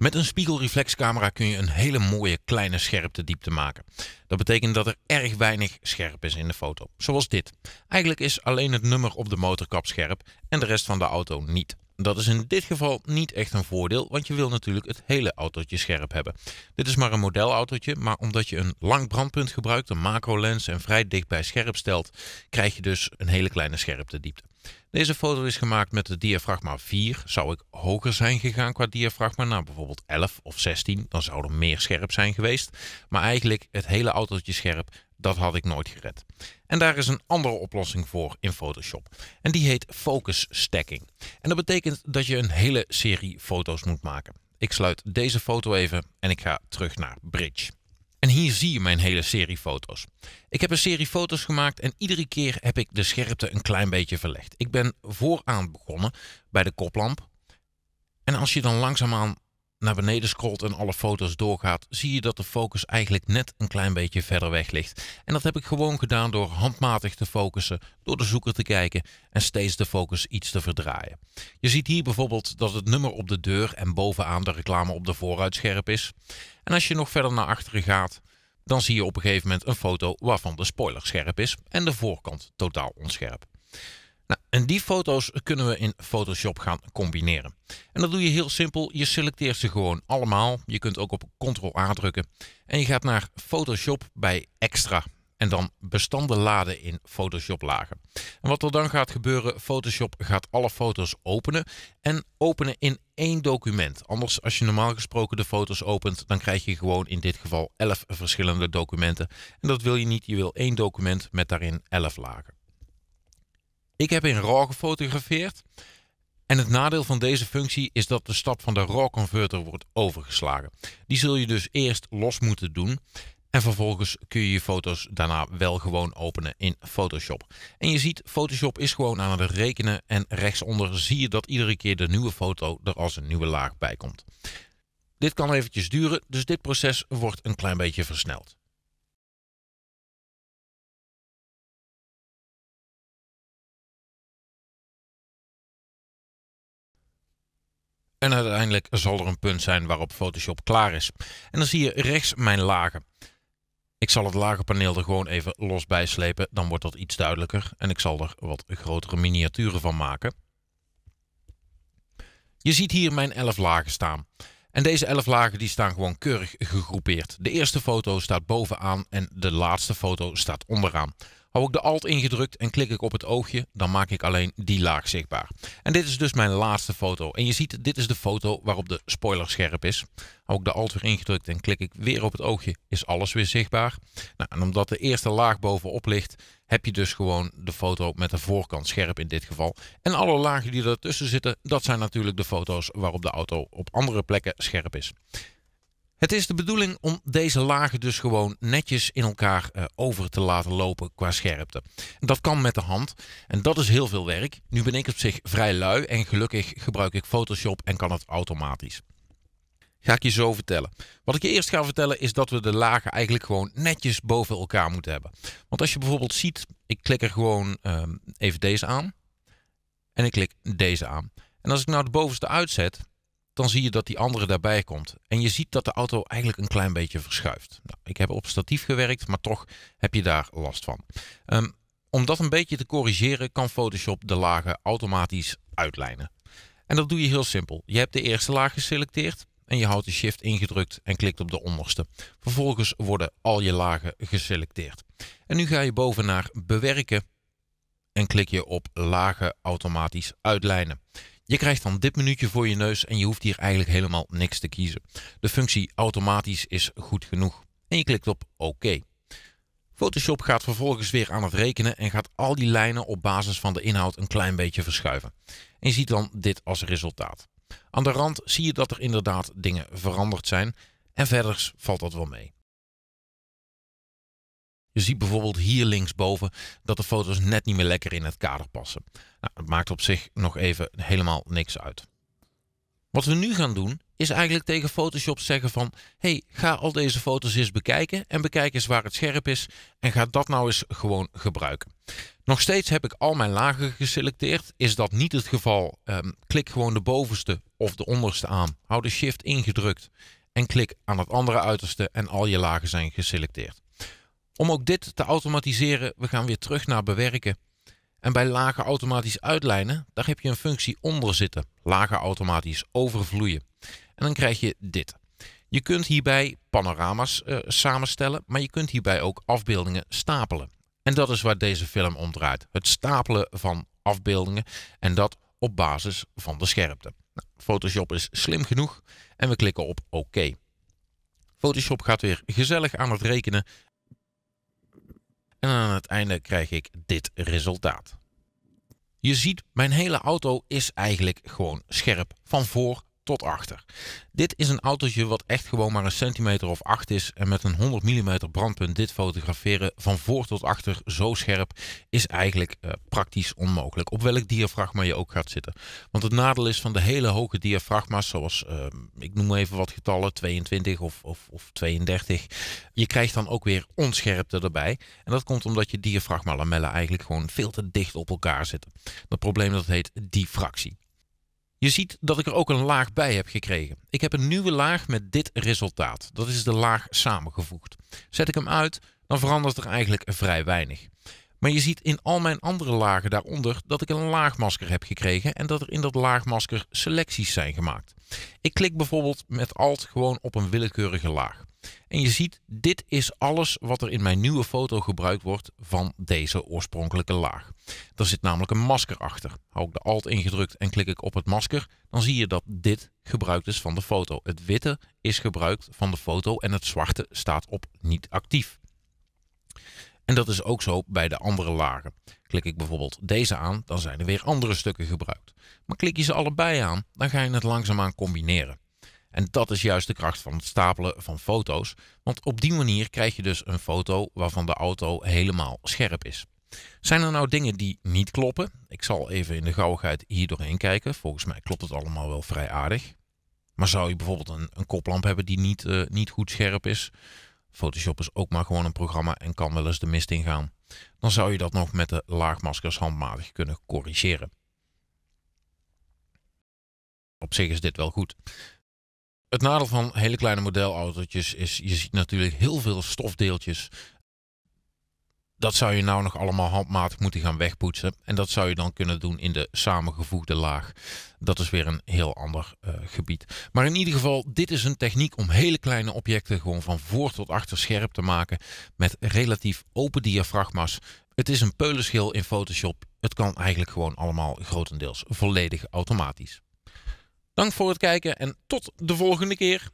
Met een spiegelreflexcamera kun je een hele mooie kleine scherpte diepte maken. Dat betekent dat er erg weinig scherp is in de foto, zoals dit. Eigenlijk is alleen het nummer op de motorkap scherp en de rest van de auto niet. Dat is in dit geval niet echt een voordeel, want je wil natuurlijk het hele autootje scherp hebben. Dit is maar een modelautootje, maar omdat je een lang brandpunt gebruikt, een macro lens en vrij dichtbij scherp stelt, krijg je dus een hele kleine scherpte diepte. Deze foto is gemaakt met de diafragma 4. Zou ik hoger zijn gegaan qua diafragma naar nou, bijvoorbeeld 11 of 16, dan zou er meer scherp zijn geweest. Maar eigenlijk het hele autootje scherp dat had ik nooit gered. En daar is een andere oplossing voor in Photoshop. En die heet Focus Stacking. En dat betekent dat je een hele serie foto's moet maken. Ik sluit deze foto even en ik ga terug naar Bridge. En hier zie je mijn hele serie foto's. Ik heb een serie foto's gemaakt en iedere keer heb ik de scherpte een klein beetje verlegd. Ik ben vooraan begonnen bij de koplamp. En als je dan langzaamaan naar beneden scrolt en alle foto's doorgaat, zie je dat de focus eigenlijk net een klein beetje verder weg ligt. En dat heb ik gewoon gedaan door handmatig te focussen, door de zoeker te kijken en steeds de focus iets te verdraaien. Je ziet hier bijvoorbeeld dat het nummer op de deur en bovenaan de reclame op de voorruit scherp is. En als je nog verder naar achteren gaat, dan zie je op een gegeven moment een foto waarvan de spoiler scherp is en de voorkant totaal onscherp. Nou, en die foto's kunnen we in Photoshop gaan combineren. En dat doe je heel simpel. Je selecteert ze gewoon allemaal. Je kunt ook op Ctrl-A drukken. En je gaat naar Photoshop bij Extra. En dan bestanden laden in Photoshop lagen. En wat er dan gaat gebeuren, Photoshop gaat alle foto's openen. En openen in één document. Anders, als je normaal gesproken de foto's opent, dan krijg je gewoon in dit geval 11 verschillende documenten. En dat wil je niet. Je wil één document met daarin 11 lagen. Ik heb in RAW gefotografeerd. En het nadeel van deze functie is dat de stap van de RAW converter wordt overgeslagen. Die zul je dus eerst los moeten doen. En vervolgens kun je je foto's daarna wel gewoon openen in Photoshop. En je ziet, Photoshop is gewoon aan het rekenen. En rechtsonder zie je dat iedere keer de nieuwe foto er als een nieuwe laag bij komt. Dit kan eventjes duren, dus dit proces wordt een klein beetje versneld. En uiteindelijk zal er een punt zijn waarop Photoshop klaar is. En dan zie je rechts mijn lagen. Ik zal het lagenpaneel er gewoon even los bij slepen, dan wordt dat iets duidelijker. En ik zal er wat grotere miniaturen van maken. Je ziet hier mijn 11 lagen staan. En deze 11 lagen die staan gewoon keurig gegroepeerd. De eerste foto staat bovenaan en de laatste foto staat onderaan. Hou ik de Alt ingedrukt en klik ik op het oogje, dan maak ik alleen die laag zichtbaar. En dit is dus mijn laatste foto. En je ziet, dit is de foto waarop de spoiler scherp is. Hou ik de Alt weer ingedrukt en klik ik weer op het oogje, is alles weer zichtbaar. Nou, en omdat de eerste laag bovenop ligt, heb je dus gewoon de foto met de voorkant scherp in dit geval. En alle lagen die ertussen zitten, dat zijn natuurlijk de foto's waarop de auto op andere plekken scherp is. Het is de bedoeling om deze lagen dus gewoon netjes in elkaar eh, over te laten lopen qua scherpte. Dat kan met de hand en dat is heel veel werk. Nu ben ik op zich vrij lui en gelukkig gebruik ik Photoshop en kan het automatisch. Ga ik je zo vertellen. Wat ik je eerst ga vertellen is dat we de lagen eigenlijk gewoon netjes boven elkaar moeten hebben. Want als je bijvoorbeeld ziet, ik klik er gewoon ehm, even deze aan en ik klik deze aan. En als ik nou de bovenste uitzet, dan zie je dat die andere daarbij komt. En je ziet dat de auto eigenlijk een klein beetje verschuift. Nou, ik heb op statief gewerkt, maar toch heb je daar last van. Ehm, om dat een beetje te corrigeren kan Photoshop de lagen automatisch uitlijnen. En dat doe je heel simpel. Je hebt de eerste laag geselecteerd en je houdt de shift ingedrukt en klikt op de onderste. Vervolgens worden al je lagen geselecteerd. En nu ga je boven naar bewerken en klik je op lagen automatisch uitlijnen. Je krijgt dan dit minuutje voor je neus en je hoeft hier eigenlijk helemaal niks te kiezen. De functie automatisch is goed genoeg. En je klikt op OK. Photoshop gaat vervolgens weer aan het rekenen en gaat al die lijnen op basis van de inhoud een klein beetje verschuiven. En je ziet dan dit als resultaat. Aan de rand zie je dat er inderdaad dingen veranderd zijn en verder valt dat wel mee. Je ziet bijvoorbeeld hier linksboven dat de foto's net niet meer lekker in het kader passen. Nou, maakt op zich nog even helemaal niks uit. Wat we nu gaan doen is eigenlijk tegen Photoshop zeggen van... hey, ga al deze foto's eens bekijken en bekijk eens waar het scherp is... en ga dat nou eens gewoon gebruiken. Nog steeds heb ik al mijn lagen geselecteerd. Is dat niet het geval, ehm, klik gewoon de bovenste of de onderste aan. Hou de shift ingedrukt en klik aan het andere uiterste en al je lagen zijn geselecteerd. Om ook dit te automatiseren, we gaan weer terug naar bewerken. En bij lage automatisch uitlijnen, daar heb je een functie onder zitten. Lage automatisch overvloeien. En dan krijg je dit. Je kunt hierbij panorama's eh, samenstellen, maar je kunt hierbij ook afbeeldingen stapelen. En dat is waar deze film om draait. Het stapelen van afbeeldingen en dat op basis van de scherpte. Nou, Photoshop is slim genoeg en we klikken op OK. Photoshop gaat weer gezellig aan het rekenen en aan het einde krijg ik dit resultaat. Je ziet, mijn hele auto is eigenlijk gewoon scherp van voor tot achter. Dit is een autootje wat echt gewoon maar een centimeter of 8 is en met een 100 mm brandpunt dit fotograferen van voor tot achter zo scherp is eigenlijk eh, praktisch onmogelijk. Op welk diafragma je ook gaat zitten. Want het nadeel is van de hele hoge diafragma's zoals eh, ik noem even wat getallen 22 of, of, of 32. Je krijgt dan ook weer onscherpte erbij. En dat komt omdat je lamellen eigenlijk gewoon veel te dicht op elkaar zitten. Dat probleem dat heet diffractie. Je ziet dat ik er ook een laag bij heb gekregen. Ik heb een nieuwe laag met dit resultaat. Dat is de laag samengevoegd. Zet ik hem uit, dan verandert er eigenlijk vrij weinig. Maar je ziet in al mijn andere lagen daaronder dat ik een laagmasker heb gekregen en dat er in dat laagmasker selecties zijn gemaakt. Ik klik bijvoorbeeld met Alt gewoon op een willekeurige laag. En je ziet, dit is alles wat er in mijn nieuwe foto gebruikt wordt van deze oorspronkelijke laag. Er zit namelijk een masker achter. Hou ik de alt ingedrukt en klik ik op het masker, dan zie je dat dit gebruikt is van de foto. Het witte is gebruikt van de foto en het zwarte staat op niet actief. En dat is ook zo bij de andere lagen. Klik ik bijvoorbeeld deze aan, dan zijn er weer andere stukken gebruikt. Maar klik je ze allebei aan, dan ga je het langzaamaan combineren. En dat is juist de kracht van het stapelen van foto's, want op die manier krijg je dus een foto waarvan de auto helemaal scherp is. Zijn er nou dingen die niet kloppen? Ik zal even in de gauwigheid hier doorheen kijken. Volgens mij klopt het allemaal wel vrij aardig. Maar zou je bijvoorbeeld een, een koplamp hebben die niet, eh, niet goed scherp is? Photoshop is ook maar gewoon een programma en kan wel eens de mist ingaan. Dan zou je dat nog met de laagmaskers handmatig kunnen corrigeren. Op zich is dit wel goed. Het nadeel van hele kleine modelautootjes is, je ziet natuurlijk heel veel stofdeeltjes. Dat zou je nou nog allemaal handmatig moeten gaan wegpoetsen. En dat zou je dan kunnen doen in de samengevoegde laag. Dat is weer een heel ander eh, gebied. Maar in ieder geval, dit is een techniek om hele kleine objecten gewoon van voor tot achter scherp te maken. Met relatief open diafragma's. Het is een peulenschil in Photoshop. Het kan eigenlijk gewoon allemaal grotendeels volledig automatisch. Dank voor het kijken en tot de volgende keer.